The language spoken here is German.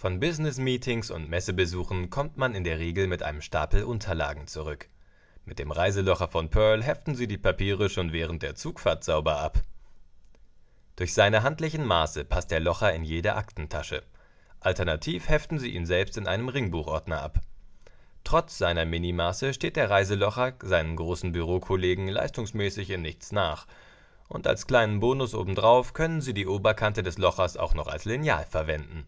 Von Business-Meetings und Messebesuchen kommt man in der Regel mit einem Stapel Unterlagen zurück. Mit dem Reiselocher von Pearl heften sie die Papiere schon während der Zugfahrt sauber ab. Durch seine handlichen Maße passt der Locher in jede Aktentasche. Alternativ heften sie ihn selbst in einem Ringbuchordner ab. Trotz seiner Minimaße steht der Reiselocher seinen großen Bürokollegen leistungsmäßig in nichts nach. Und als kleinen Bonus obendrauf können sie die Oberkante des Lochers auch noch als Lineal verwenden.